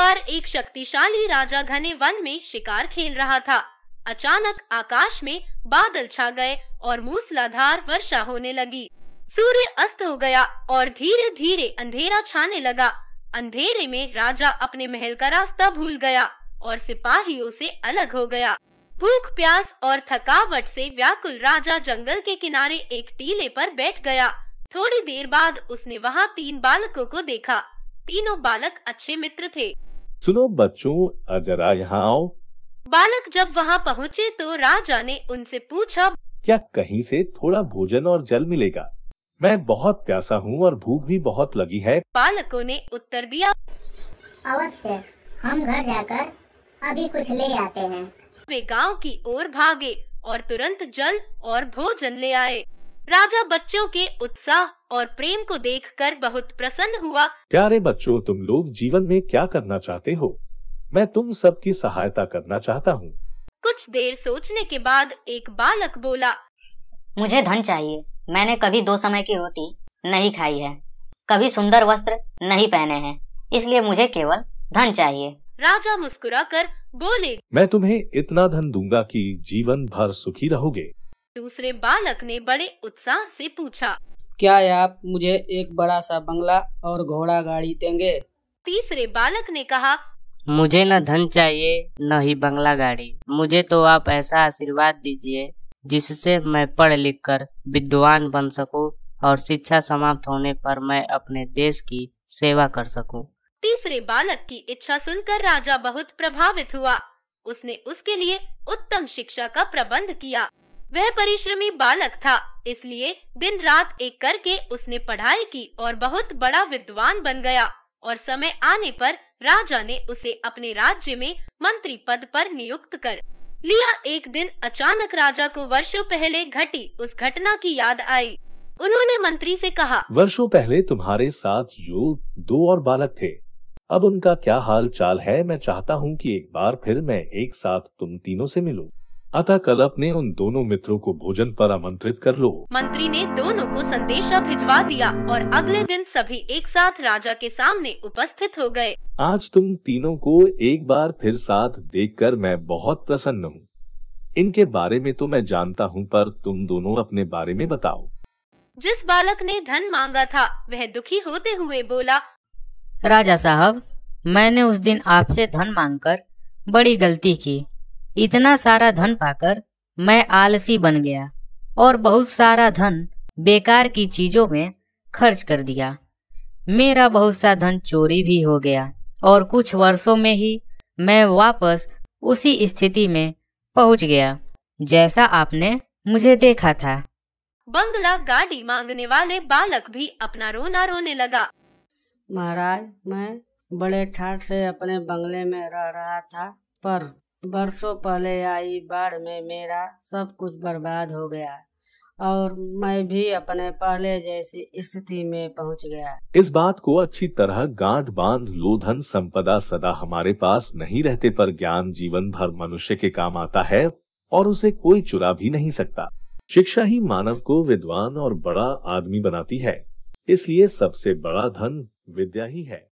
बार एक शक्तिशाली राजा घने वन में शिकार खेल रहा था अचानक आकाश में बादल छा गए और मूसलाधार वर्षा होने लगी सूर्य अस्त हो गया और धीरे धीरे अंधेरा छाने लगा अंधेरे में राजा अपने महल का रास्ता भूल गया और सिपाहियों से अलग हो गया भूख प्यास और थकावट से व्याकुल राजा जंगल के किनारे एक टीले पर बैठ गया थोड़ी देर बाद उसने वहाँ तीन बालकों को देखा तीनों बालक अच्छे मित्र थे सुनो बच्चों जरा यहाँ आओ बालक जब वहाँ पहुँचे तो राजा ने उनसे पूछा क्या कहीं से थोड़ा भोजन और जल मिलेगा मैं बहुत प्यासा हूँ और भूख भी बहुत लगी है बालकों ने उत्तर दिया अवश्य हम घर जाकर अभी कुछ ले आते हैं वे गांव की ओर भागे और तुरंत जल और भोजन ले आए राजा बच्चों के उत्साह और प्रेम को देखकर बहुत प्रसन्न हुआ प्यारे बच्चों तुम लोग जीवन में क्या करना चाहते हो मैं तुम सबकी सहायता करना चाहता हूँ कुछ देर सोचने के बाद एक बालक बोला मुझे धन चाहिए मैंने कभी दो समय की रोटी नहीं खाई है कभी सुंदर वस्त्र नहीं पहने हैं इसलिए मुझे केवल धन चाहिए राजा मुस्कुरा कर बोले मैं तुम्हें इतना धन दूंगा कि जीवन भर सुखी रहोगे दूसरे बालक ने बड़े उत्साह से पूछा क्या आप मुझे एक बड़ा सा बंगला और घोड़ा गाड़ी देंगे तीसरे बालक ने कहा मुझे न धन चाहिए न ही बंगला गाड़ी मुझे तो आप ऐसा आशीर्वाद दीजिए जिससे मैं पढ़ लिख कर विद्वान बन सकूं और शिक्षा समाप्त होने पर मैं अपने देश की सेवा कर सकूं। तीसरे बालक की इच्छा सुनकर राजा बहुत प्रभावित हुआ उसने उसके लिए उत्तम शिक्षा का प्रबंध किया वह परिश्रमी बालक था इसलिए दिन रात एक करके उसने पढ़ाई की और बहुत बड़ा विद्वान बन गया और समय आने पर राजा ने उसे अपने राज्य में मंत्री पद पर नियुक्त कर लिया एक दिन अचानक राजा को वर्षों पहले घटी उस घटना की याद आई उन्होंने मंत्री से कहा वर्षों पहले तुम्हारे साथ जो दो और बालक थे अब उनका क्या हाल चाल है मैं चाहता हूँ कि एक बार फिर मैं एक साथ तुम तीनों से मिलूं। अतः कल अपने उन दोनों मित्रों को भोजन पर आमंत्रित कर लो मंत्री ने दोनों को संदेशा भिजवा दिया और अगले दिन सभी एक साथ राजा के सामने उपस्थित हो गए आज तुम तीनों को एक बार फिर साथ देखकर मैं बहुत प्रसन्न हूँ इनके बारे में तो मैं जानता हूँ पर तुम दोनों अपने बारे में बताओ जिस बालक ने धन मांगा था वह दुखी होते हुए बोला राजा साहब मैंने उस दिन आपसे धन मांगकर बड़ी गलती की इतना सारा धन पाकर मैं आलसी बन गया और बहुत सारा धन बेकार की चीजों में खर्च कर दिया मेरा बहुत सा धन चोरी भी हो गया और कुछ वर्षों में ही मैं वापस उसी स्थिति में पहुंच गया जैसा आपने मुझे देखा था बंगला गाड़ी मांगने वाले बालक भी अपना रोना रोने लगा महाराज मैं बड़े ठाट से अपने बंगले में रह रहा था पर बरसों पहले आई बाढ़ में मेरा सब कुछ बर्बाद हो गया और मैं भी अपने पहले जैसी स्थिति में पहुंच गया इस बात को अच्छी तरह गांठ बांध लो धन संपदा सदा हमारे पास नहीं रहते पर ज्ञान जीवन भर मनुष्य के काम आता है और उसे कोई चुरा भी नहीं सकता शिक्षा ही मानव को विद्वान और बड़ा आदमी बनाती है इसलिए सबसे बड़ा धन विद्या ही है